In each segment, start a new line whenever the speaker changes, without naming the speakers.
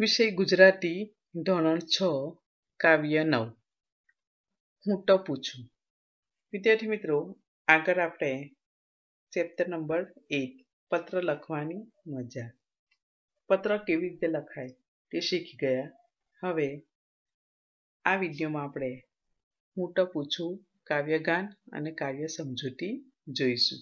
વિષય ગુજરાતી ધોરણ છ કાવ્ય નવ હું ટપું છું વિદ્યાર્થી મિત્રો આગળ આપણે ચેપ્ટર નંબર એક પત્ર લખવાની મજા પત્ર કેવી રીતે લખાય તે શીખી ગયા હવે આ વિડીયોમાં આપણે હું ટપું છું કાવ્યગાન અને કાવ્ય સમજૂતી જોઈશું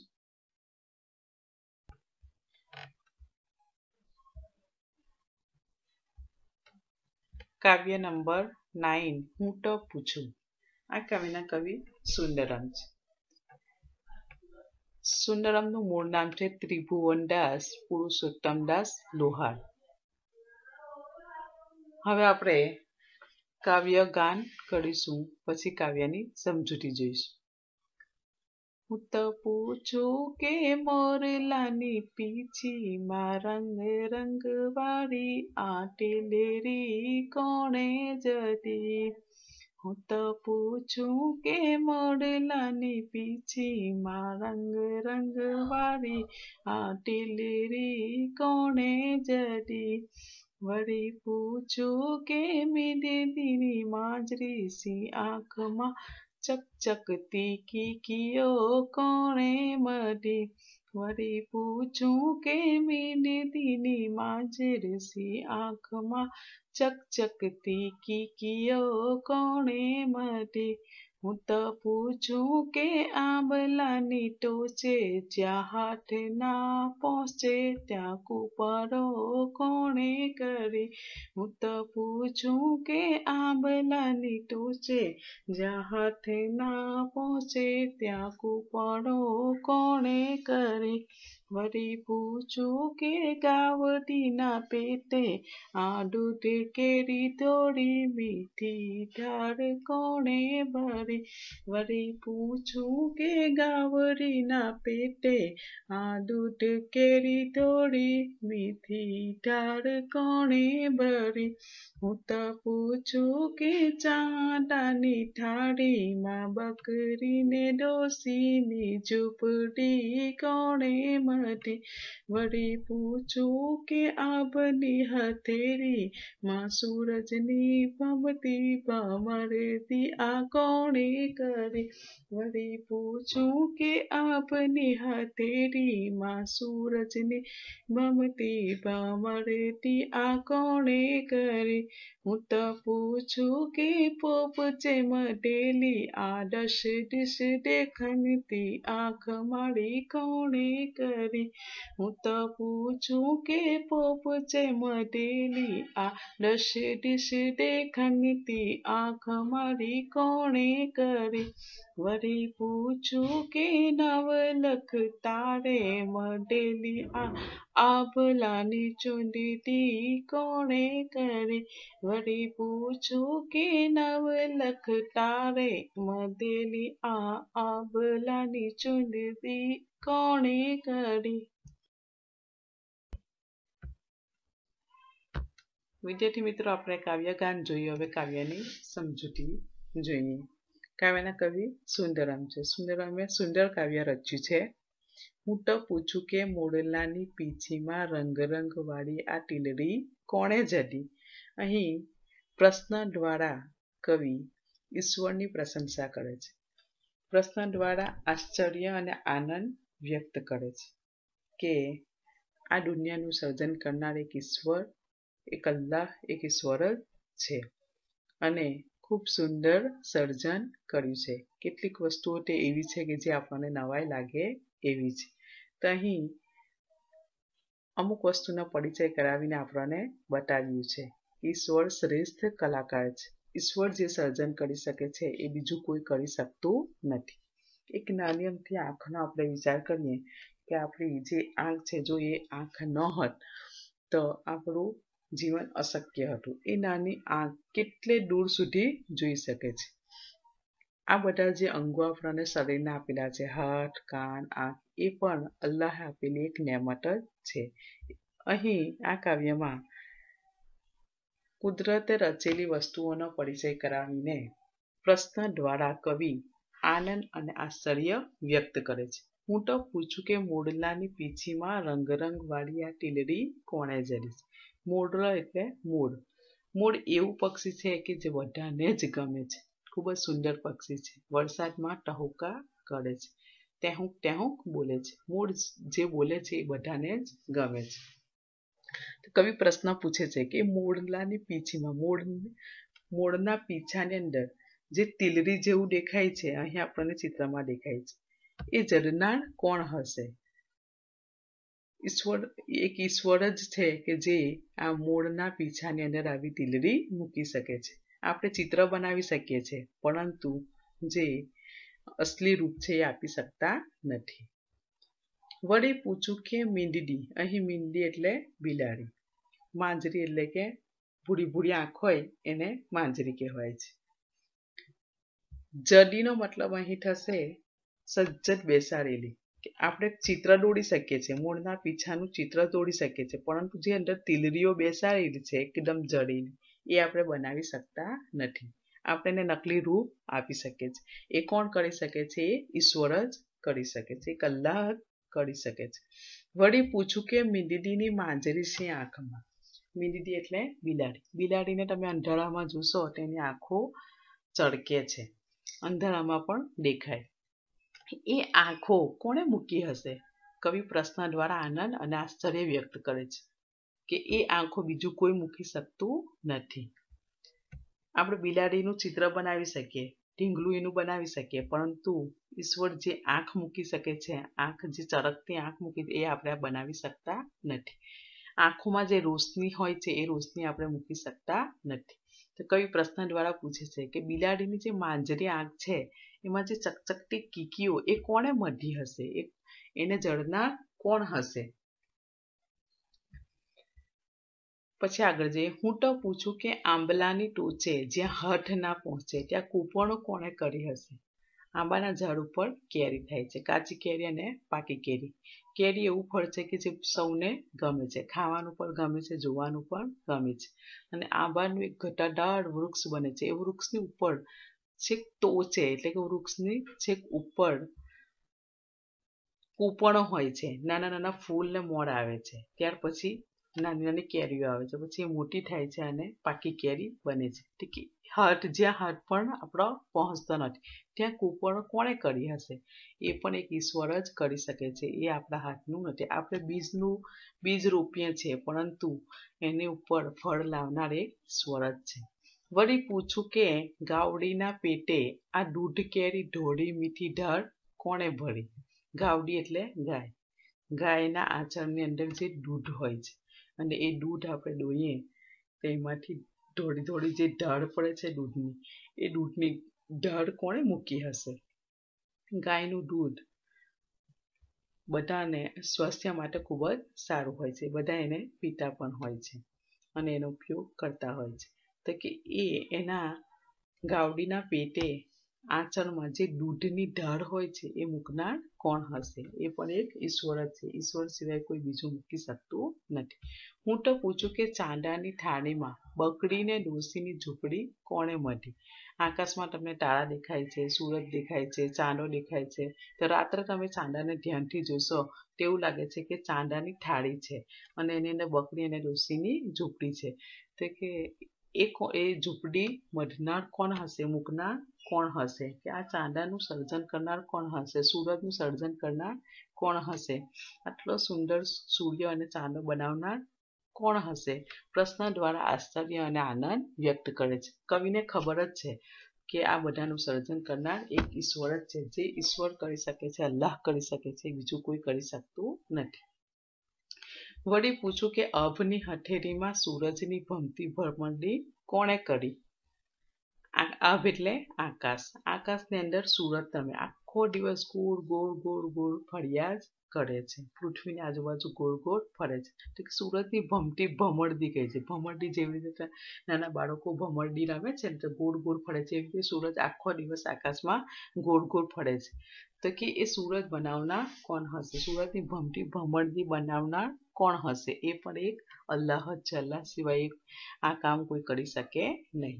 કાવ્ય નંબર નાઇન હું તો પૂછું આ કાવ્યના કવિ સુંદરમ છે સુંદરમનું મૂળ નામ છે ત્રિભુવન દાસ પુરુષોત્તમ દાસ લોહાર હવે આપણે કાવ્ય ગાન કરીશું પછી કાવ્યની સમજૂતી જોઈશું હું તપું છું કે મોરલાની પીછી માં રંગ રંગવાળી આટેલેરી કોણે જતી હું તપું છું કે મોરલાની પીછી માં રંગ રંગવાળી આટેલેરી કોણે જતી વળી પૂછું કે મેં દીદીની માજરી સી આંખમાં चक चक ती की कियो कोणे मडी वरी पूछू के मीने दीनी माजर सी आंख मा चक चक ती की कियो कोणे मडी હું તો પૂછું કે આંબલાની ટોચે જ્યાં હાથ ના પહોંચે ત્યાં કૂપરો કોણે કરી હું તો પૂછું કે આંબલાની ટોચે જ્યાં હાથ ના પહોંચે ત્યાં કૂપરો કોણે કરી વળી પૂછું કે ગાવડીના પેતે આડુ ટેકેરી થોડી મીઠી ઠાર કોણે ભરી વળી પૂછું કે ગાવડીના પેતે આડુ ટેકેરી થોડી મીઠી ઠાર કોણે ભરી હું તો પૂછું કે ચાંદાની થાળીમાં બકરીને ડોસીની ઝૂંપડી કોણે માટે વળી પૂછું કે આ બની હથેરી માં સૂરજની ભમતી ભમરતી આ કોણે કરી વળી પૂછું કે આ બની હથેરી માં સૂરજની ભમતી ભમરતી આ કોણે કરી હું તો પૂછું કે પોપ છે મટેલી આ ડશ ડિશ દેખનતી આંખ મારી કોણે કરી રે હું તો પૂછું કે પોપચે મટેલી આ ડશ ડીશ દેખાનીતી આંખ મારી કોણે કરી વરી પૂછું કે નવલખ તારે મટેલી આ આભલાની ચૂંદડી કોણે કરી વરી પૂછું કે નવલખ તારે મદેલી આ આભલાની ચૂંદડી કોણે કરી વિદ્યાર્થી મિત્રો આપણે કાવ્યગાન જોઈએ હવે કાવ્યની સમજૂતી જોઈએ કાવ્યના કવિ સુંદરરામ છે સુંદરરામે સુંદર કાવ્ય રચ્યું છે હું તો પૂછું કે મોડલાની પીછીમાં વાળી આ ટીલડી કોણે જડી અહીં પ્રશ્ન દ્વારા કવિ ઈશ્વરની પ્રશંસા કરે છે પ્રશ્ન દ્વારા આશ્ચર્ય અને આનંદ વ્યક્ત કરે છે કે આ દુનિયાનું સર્જન કરનાર એક ઈશ્વર એક અલ્લાહ એક ઈશ્વર જ છે અને ખૂબ સુંદર સર્જન કર્યું છે કેટલીક વસ્તુઓ તે એવી છે કે જે આપણને નવાઈ લાગે એવી છે તો અહીં અમુક વસ્તુનો પરિચય કરાવીને આપણને બતાવ્યું છે ઈશ્વર શ્રેષ્ઠ કલાકાર છે ઈશ્વર જે સર્જન કરી શકે છે એ બીજું કોઈ કરી શકતું નથી એક નાની અંગથી આંખનો આપણે વિચાર કરીએ કે આપણી જે આંખ છે જો એ આંખ ન હોત તો આપણું જીવન અશક્ય હતું એ નાની આંખ કેટલે દૂર સુધી જોઈ શકે છે આ બધા જે અંગો આપણને શરીરને આપેલા છે હાથ કાન આંખ એ પણ અલ્લાહ આપેલી એક નેમત જ છે અહીં આ કાવ્યમાં કુદરતે રચેલી વસ્તુઓનો પરિચય કરાવીને પ્રશ્ન દ્વારા કવિ આનંદ અને આશ્ચર્ય વ્યક્ત કરે છે હું તો પૂછું કે મોડલાની પીછીમાં રંગરંગ વાળી આ ટીલડી કોણે જરી મોડલ એટલે મોડ મોડ એવું પક્ષી છે કે જે બધાને જ ગમે છે ખૂબ જ સુંદર પક્ષી છે વરસાદમાં ટહુકા કરે છે ટેહુંક તેહુંક બોલે છે મૂળ જે બોલે છે એ બધાને જ ગમે છે કવિ પ્રશ્ન પૂછે છે કે મોડલાની પીછીમાં મોડ મોડના પીછાની અંદર જે તિલરી જેવું દેખાય છે અહીંયા આપણને ચિત્રમાં દેખાય છે એ જડનાર કોણ હશે ઈશ્વર એક ઈશ્વર જ છે કે જે આ મૂળના પીછાની અંદર આવી તિલરી મૂકી શકે છે આપણે ચિત્ર બનાવી શકીએ છીએ પરંતુ જે અસલી રૂપ છે એ આપી શકતા નથી વળી પૂછું કે મીંડડી અહીં મીંડી એટલે બિલાડી માંજરી એટલે કે ભૂરી ભૂરી આંખ હોય એને માંજરી કહેવાય છે જડીનો મતલબ અહીં થશે સજ્જડ બેસાડેલી કે આપણે ચિત્ર દોડી શકીએ છીએ મૂળના પીછાનું ચિત્ર દોડી શકીએ છીએ પરંતુ જે અંદર તિલરીઓ બેસાડેલી છે એકદમ જડીની એ આપણે બનાવી શકતા નથી આપણે એને નકલી રૂપ આપી શકીએ છીએ એ કોણ કરી શકે છે એ ઈશ્વર જ કરી શકે છે એ અલ્લાહ કરી શકે છે વળી પૂછ્યું કે મિંદીની માંજરી છે આંખમાં મિંદીદી એટલે બિલાડી બિલાડીને તમે અંધારામાં જોશો તેની આંખો ચળકે છે અંધારામાં પણ દેખાય એ આંખો કોણે મૂકી હશે કવિ પ્રશ્ન દ્વારા આનંદ અને આશ્ચર્ય વ્યક્ત કરે છે કે એ આંખો બીજું કોઈ મૂકી શકતું નથી આપણે બિલાડીનું ચિત્ર બનાવી શકીએ ઢીંગલું એનું બનાવી શકીએ પરંતુ ઈશ્વર જે આંખ મૂકી શકે છે આંખ જે ચરકતી આંખ મૂકી એ આપણે બનાવી શકતા નથી આંખોમાં જે રોશની હોય છે એ રોશની આપણે મૂકી શકતા નથી તો કઈ પ્રશ્ન દ્વારા પૂછે છે કે બિલાડીની જે માંજરી આંખ છે એમાં જે ચકચકતી કીકીઓ એ કોણે મઢી હશે એ એને જડનાર કોણ હશે પછી આગળ જઈએ હું તો પૂછું કે આંબલાની ટોચે જ્યાં હઠ ના પહોંચે ત્યાં કૂપણો કોણે કરી હશે આંબાના ઝાડ ઉપર કેરી થાય છે કાચી કેરી અને પાકી કેરી કેરી એવું ફળ છે કે જે સૌને ગમે છે ખાવાનું પણ ગમે છે જોવાનું પણ ગમે છે અને આંબાનું એક ઘટાદાર વૃક્ષ બને છે એ વૃક્ષની ઉપર છેક ટોચે એટલે કે વૃક્ષની છેક ઉપર કૂપણો હોય છે નાના નાના ફૂલને મોડ આવે છે ત્યાર પછી નાની નાની કેરીઓ આવે છે પછી એ મોટી થાય છે અને પાકી કેરી બને છે ઠીક હાથ જ્યાં હાથ પણ આપણો પહોંચતો નથી ત્યાં કૂપણ કોણે કરી હશે એ પણ એક ઈશ્વર જ કરી શકે છે એ આપણા હાથનું નથી આપણે બીજનું બીજ રોપીએ છીએ પરંતુ એની ઉપર ફળ લાવનાર એક ઈશ્વર જ છે વળી પૂછું કે ગાવડીના પેટે આ દૂધ કેરી ઢોળી મીઠી ઢાળ કોણે ભરી ગાવડી એટલે ગાય ગાયના આચરની અંદર જે દૂધ હોય છે અને એ દૂધ આપણે દોઈએ તો એમાંથી થોડી થોડી જે ઢાળ પડે છે દૂધની એ દૂધની ઢાળ કોણે મૂકી હશે ગાયનું દૂધ બધાને સ્વાસ્થ્ય માટે ખૂબ જ સારું હોય છે બધા એને પીતા પણ હોય છે અને એનો ઉપયોગ કરતા હોય છે તો કે એ એના ગાવડીના પેટે આચળમાં જે દૂધની ઢાળ હોય છે એ મૂકનાર કોણ હશે એ પણ એક ઈશ્વર જ છે ઈશ્વર સિવાય કોઈ બીજું મૂકી શકતું નથી હું તો પૂછું કે ચાંદાની થાળીમાં બકરીને ડોસીની ઝૂંપડી કોણે મઢી આકાશમાં તમને તારા દેખાય છે સૂરજ દેખાય છે ચાંદો દેખાય છે તો રાત્રે તમે ચાંદાને ધ્યાનથી જોશો તેવું લાગે છે કે ચાંદાની થાળી છે અને એની અંદર બકડી અને ડોસીની ઝૂંપડી છે તે કે એ એ ઝૂંપડી મઢનાર કોણ હશે મૂકનાર કોણ હશે કે આ ચાંદાનું સર્જન કરનાર કોણ હશે સુરતનું સર્જન કરનાર કોણ હશે આટલો સુંદર સૂર્ય અને ચાંદો બનાવનાર કોણ હશે પ્રશ્ન દ્વારા આશ્ચર્ય અને આનંદ વ્યક્ત કરે છે કવિને ખબર જ છે કે આ બધાનું સર્જન કરનાર એક ઈશ્વર જ છે જે ઈશ્વર કરી શકે છે અલ્લાહ કરી શકે છે બીજું કોઈ કરી શકતું નથી વળી પૂછ્યું કે અભની હથેળીમાં સૂરજની ભમતી ભરમંડી કોણે કરી અભ એટલે આકાશ આકાશની અંદર સુરત તમે આખો દિવસ ગોળ ગોળ ગોળ ગોળ ફળિયા જ કરે છે પૃથ્વીની આજુબાજુ ગોળ ગોળ ફરે છે સુરતની ભમટી ભમરડી કહે છે ભમરડી જેવી રીતે નાના બાળકો ભમરડી રમે છે ને ગોળ ગોળ ફરે છે એવી રીતે સૂરજ આખો દિવસ આકાશમાં ગોળ ગોળ ફરે છે તો કે એ સૂરજ બનાવનાર કોણ હશે સૂરજની ભમટી ભમરડી બનાવનાર કોણ હશે એ પણ એક અલ્લાહ જ સિવાય આ કામ કોઈ કરી શકે નહીં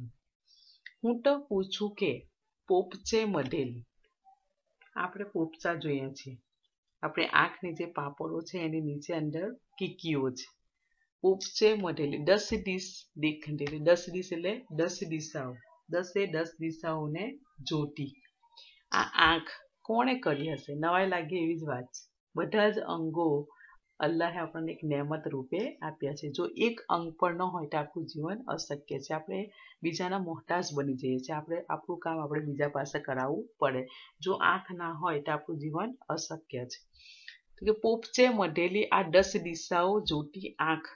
હું તો પૂછું કે પોપચે મઢેલી આપણે પોપચા જોઈએ છીએ આપણે આંખની જે પાપડો છે એની નીચે અંદર કીકીઓ છે ઉપચે મઢેલી દસ દિશ દેખંડેલી દસ દિશ એટલે દસ દિશાઓ દસે દસ દિશાઓને જોતી આ આંખ કોણે કરી હશે નવાઈ લાગે એવી જ વાત છે બધા જ અંગો અલ્લાહે આપણને એક નેમત રૂપે આપ્યા છે જો એક અંગ પણ ન હોય તો આપણું જીવન અશક્ય છે આપણે બીજાના મોહતાજ બની જઈએ છીએ આપણે આપણું કામ આપણે બીજા પાસે કરાવવું પડે જો આંખ ના હોય તો આપણું જીવન અશક્ય છે તો કે પોપચે મઢેલી આ દસ દિશાઓ જોતી આંખ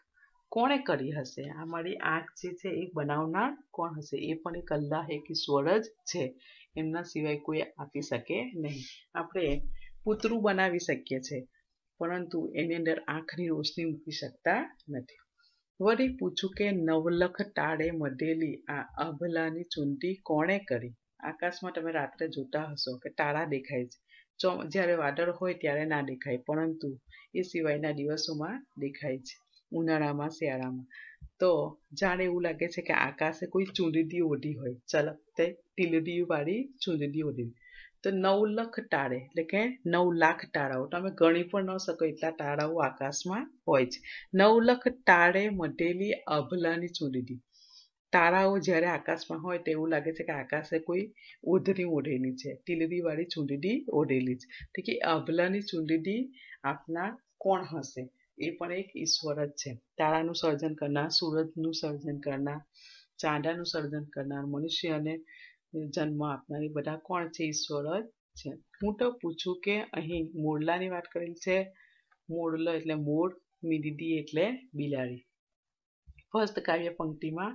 કોણે કરી હશે આ મારી આંખ જે છે એ બનાવનાર કોણ હશે એ પણ એક અલ્લાહ એક ઈશ્વર જ છે એમના સિવાય કોઈ આપી શકે નહીં આપણે પુતરું બનાવી શકીએ છીએ પરંતુ એની અંદર આંખની રોશની મૂકી શકતા નથી વળી પૂછ્યું કે નવલખ ટાળે મધેલી આ અભલાની ચૂંટી કોણે કરી આકાશમાં તમે રાત્રે જોતા હશો કે તારા દેખાય છે ચો જ્યારે વાદળ હોય ત્યારે ના દેખાય પરંતુ એ સિવાયના દિવસોમાં દેખાય છે ઉનાળામાં શિયાળામાં તો જાણે એવું લાગે છે કે આકાશે કોઈ ચૂંદડી ઓઢી હોય ચલકતે ટીલડી વાળી ચૂંદડી ઓઢી તો નવ લખ તારે એટલે કે નવ લાખ તારાઓ તમે ગણી પણ ન શકો એટલા તારાઓ આકાશમાં હોય છે નવ લખ તારે મઢેલી અભલાની ચૂંદડી તારાઓ જ્યારે આકાશમાં હોય તો એવું લાગે છે કે આકાશે કોઈ ઉધરી ઓઢેલી છે ટીલડી વાળી ચૂંદડી ઓઢેલી છે તો કે અભલાની ચૂંદડી આપના કોણ હશે એ પણ એક ઈશ્વર જ છે તારાનું સર્જન કરનાર સૂરજનું સર્જન કરનાર ચાંદાનું સર્જન કરનાર મનુષ્યને જન્મ આપનાર એ બધા કોણ છે ઈશ્વર જ છે હું તો પૂછું કે અહીં મોરલાની વાત કરેલી છે મોરલો એટલે મોર મીડીડી એટલે બિલાડી ફર્સ્ટ કાવ્ય પંક્તિમાં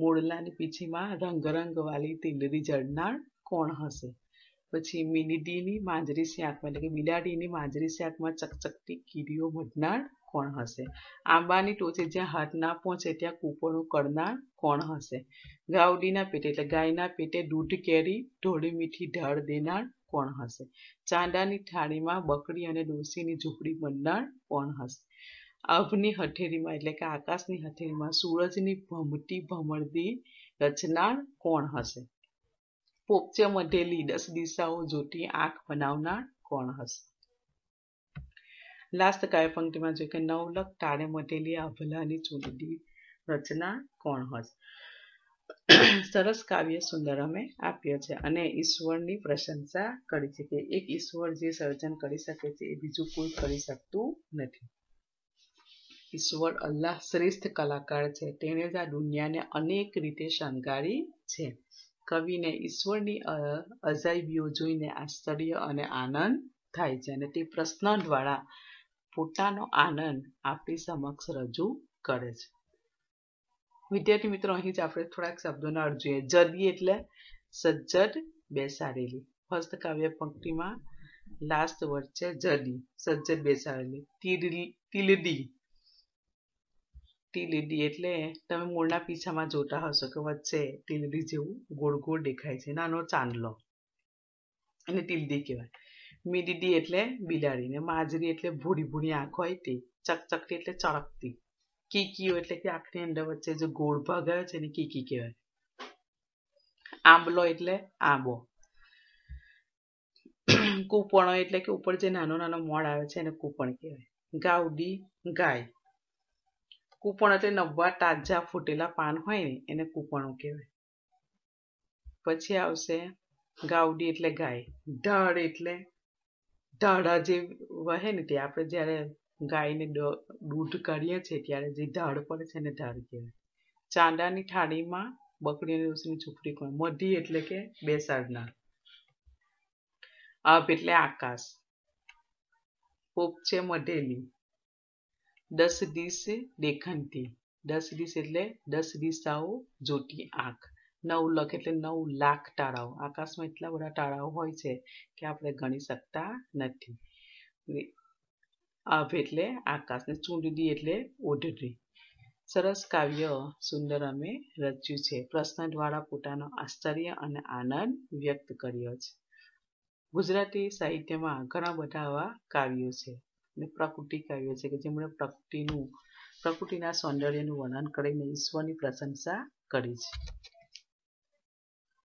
મોરલાની પીછીમાં રંગરંગવાળી તીંડરી જડનાર કોણ હશે પછી મીનીડીની માંજરી શાકમાં એટલે કે બિલાડીની માંજરી શાકમાં ચકચકતી કીડીઓ મઢનાર કોણ હશે આંબાની ટોચે જ્યાં હાથ ના પહોંચે ત્યાં કૂપોનું કરનાર કોણ હશે ગાવડીના પેટે એટલે ગાયના પેટે દૂધ કેરી ઢોળી મીઠી ઢાળ દેનાર કોણ હશે ચાંદાની ઠાળીમાં બકરી અને ડોસીની ઝૂંપડી બનનાર કોણ હશે અભની હથેળીમાં એટલે કે આકાશની હથેળીમાં સૂરજની ભમટી ભમરદી રચનાર કોણ હશે પોપચે મઢેલી દસ દિશાઓ જોતી આંખ બનાવનાર કોણ હશે લાસ્ટ કાવ્ય પંક્તિમાં જોયું કે નવલક ટાળે મટેલી આ ભલાની ચોલડી રચના કોણ હશ સરસ કાવ્ય સુંદર અમે આપ્યો છે અને ઈશ્વરની પ્રશંસા કરી છે કે એક ઈશ્વર જે સર્જન કરી શકે છે એ બીજું કોઈ કરી શકતું નથી ઈશ્વર અલ્લાહ શ્રેષ્ઠ કલાકાર છે તેણે જ આ દુનિયાને અનેક રીતે શણગારી છે કવિને ઈશ્વરની અજાયબીઓ જોઈને આશ્ચર્ય અને આનંદ થાય છે અને તે પ્રશ્ન દ્વારા પોતાનો આનંદ આપણી સમક્ષ રજૂ કરે છે વિદ્યાર્થી મિત્રો અહીં જ આપણે થોડાક શબ્દોના અર્થ જોઈએ જદી એટલે સજ્જડ બેસાડેલી ફર્સ્ટ કાવ્ય પંક્તિમાં લાસ્ટ વર્ડ છે જડી સજ્જડ બેસાડેલી તિલડી ટીલીડી એટલે તમે મૂળના પીછામાં જોતા હશો કે વચ્ચે ટીલીડી જેવું ગોળ ગોળ દેખાય છે નાનો ચાંદલો એને ટીલડી કહેવાય મીડીડી એટલે બિલાડી ને માજરી એટલે ભૂરી ભૂરી આંખ હોય તે ચકચકતી એટલે ચળકતી કીકીઓ એટલે કે આંખની અંદર વચ્ચે જે ગોળ ભાગ આવે છે એને કીકી કહેવાય આંબલો એટલે આંબો કૂપણો એટલે કે ઉપર જે નાનો નાનો મોડ આવે છે એને કૂપણ કહેવાય ગાઉડી ગાય કૂપણ એટલે નવ્વા તાજા ફૂટેલા પાન હોય ને એને કૂપણો કહેવાય પછી આવશે ગાઉડી એટલે ગાય ઢાળ એટલે ધાડા જે વહે ને તે આપણે જ્યારે ગાયને દૂધ કરીએ છીએ ત્યારે જે ધાડ પડે છે એને ધાડ કહેવાય ચાંદાની થાળીમાં બકરીની ઉસની ચૂપડી કોણ મધી એટલે કે બેસાડનાર આભ એટલે આકાશ પોપ છે મઢેલી દસ દિશ દેખંતી દસ દિશ એટલે દસ દિશાઓ જોતી આંખ નવ લખ એટલે નવ લાખ તારાઓ આકાશમાં એટલા બધા તારાઓ હોય છે કે આપણે ગણી શકતા નથી અભ એટલે આકાશને ચૂંટડી એટલે ઓઢડી સરસ કાવ્ય સુંદર અમે રચ્યું છે પ્રશ્ન દ્વારા પોતાનો આશ્ચર્ય અને આનંદ વ્યક્ત કર્યો છે ગુજરાતી સાહિત્યમાં ઘણા બધા આવા કાવ્યો છે અને પ્રકૃતિ કાવ્યો છે કે જેમણે પ્રકૃતિનું પ્રકૃતિના સૌંદર્યનું વર્ણન કરીને ઈશ્વરની પ્રશંસા કરી છે